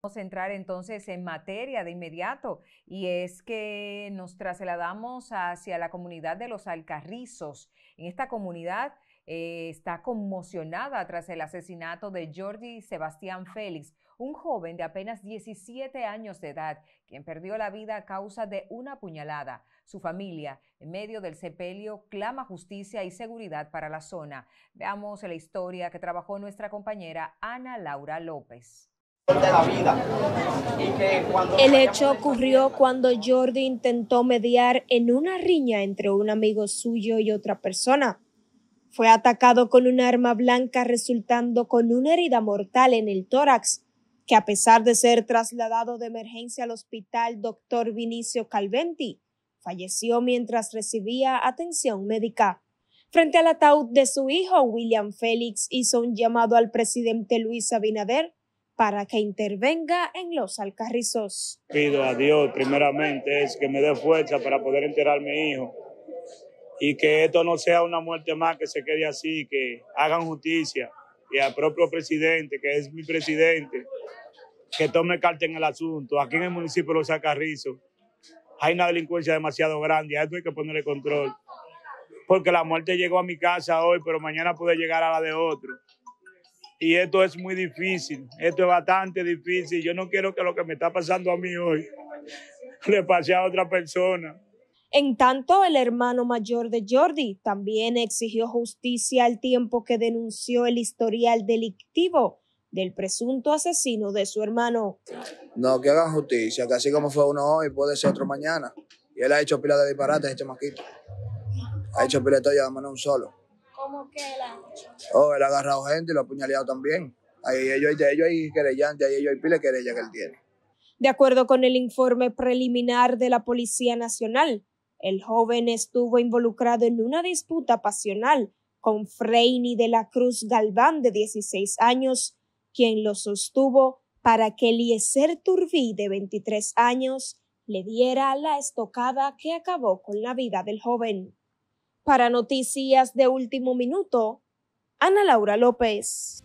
Vamos a entrar entonces en materia de inmediato y es que nos trasladamos hacia la comunidad de los Alcarrizos. En esta comunidad eh, está conmocionada tras el asesinato de Jordi Sebastián Félix, un joven de apenas 17 años de edad, quien perdió la vida a causa de una puñalada. Su familia, en medio del sepelio, clama justicia y seguridad para la zona. Veamos la historia que trabajó nuestra compañera Ana Laura López de la vida. el hecho ocurrió cuando Jordi intentó mediar en una riña entre un amigo suyo y otra persona. Fue atacado con un arma blanca resultando con una herida mortal en el tórax, que a pesar de ser trasladado de emergencia al hospital doctor Vinicio Calventi, falleció mientras recibía atención médica. Frente al ataúd de su hijo, William Félix hizo un llamado al presidente Luis Abinader para que intervenga en los alcarrizos. Pido a Dios primeramente es que me dé fuerza para poder enterar a mi hijo y que esto no sea una muerte más, que se quede así, que hagan justicia y al propio presidente, que es mi presidente, que tome carta en el asunto. Aquí en el municipio de Los Alcarrizos hay una delincuencia demasiado grande, a esto hay que ponerle control porque la muerte llegó a mi casa hoy, pero mañana puede llegar a la de otro y esto es muy difícil, esto es bastante difícil. Yo no quiero que lo que me está pasando a mí hoy le pase a otra persona. En tanto, el hermano mayor de Jordi también exigió justicia al tiempo que denunció el historial delictivo del presunto asesino de su hermano. No, que hagan justicia, que así como fue uno hoy, puede ser otro mañana. Y él ha hecho pila de disparates, este maquito. Ha hecho pila de toallas, de mano un solo. ¿Cómo que Oh, él ha agarrado gente y lo ha puñaleado también. Ahí ellos, de ellos hay querellante, ahí ellos hay pile querella que él tiene. De acuerdo con el informe preliminar de la Policía Nacional, el joven estuvo involucrado en una disputa pasional con Freini de la Cruz Galván, de 16 años, quien lo sostuvo para que Eliezer Turbí, de 23 años, le diera la estocada que acabó con la vida del joven. Para noticias de último minuto, Ana Laura López.